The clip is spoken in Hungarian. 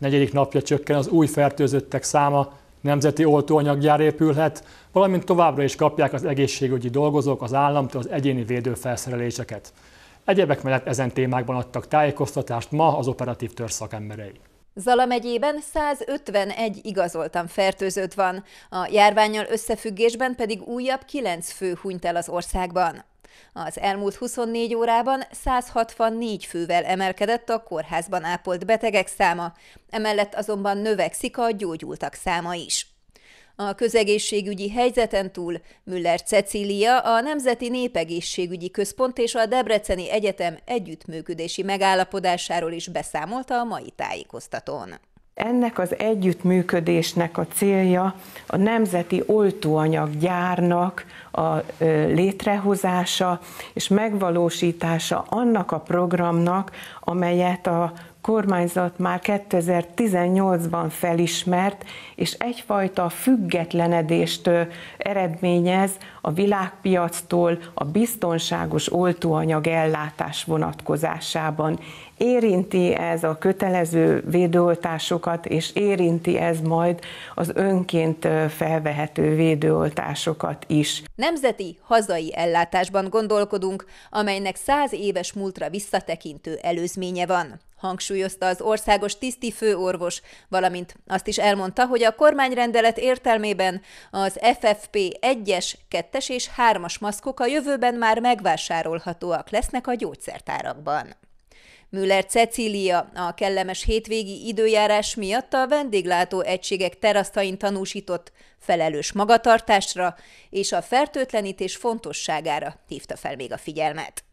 negyedik napja csökken az új fertőzöttek száma, nemzeti oltóanyaggyár épülhet, valamint továbbra is kapják az egészségügyi dolgozók az államtól az egyéni védőfelszereléseket. Egyebek mellett ezen témákban adtak tájékoztatást ma az operatív törzs szakemberei. Zala megyében 151 igazoltan fertőzött van, a járványal összefüggésben pedig újabb 9 fő hunyt el az országban. Az elmúlt 24 órában 164 fővel emelkedett a kórházban ápolt betegek száma, emellett azonban növekszik a gyógyultak száma is. A közegészségügyi helyzeten túl Müller Cecília, a Nemzeti Népegészségügyi Központ és a Debreceni Egyetem együttműködési megállapodásáról is beszámolt a mai tájékoztatón. Ennek az együttműködésnek a célja a nemzeti oltóanyaggyárnak a létrehozása és megvalósítása annak a programnak, amelyet a kormányzat már 2018-ban felismert, és egyfajta függetlenedést eredményez a világpiactól a biztonságos oltóanyag ellátás vonatkozásában. Érinti ez a kötelező védőoltásokat, és érinti ez majd az önként felvehető védőoltásokat is. Nemzeti, hazai ellátásban gondolkodunk, amelynek száz éves múltra visszatekintő előzménye van hangsúlyozta az országos tiszti főorvos, valamint azt is elmondta, hogy a kormányrendelet értelmében az FFP 1-es, 2-es és 3-as maszkok a jövőben már megvásárolhatóak lesznek a gyógyszertárakban. Müller Cecília a kellemes hétvégi időjárás miatt a vendéglátó egységek terasztain tanúsított felelős magatartásra és a fertőtlenítés fontosságára hívta fel még a figyelmet.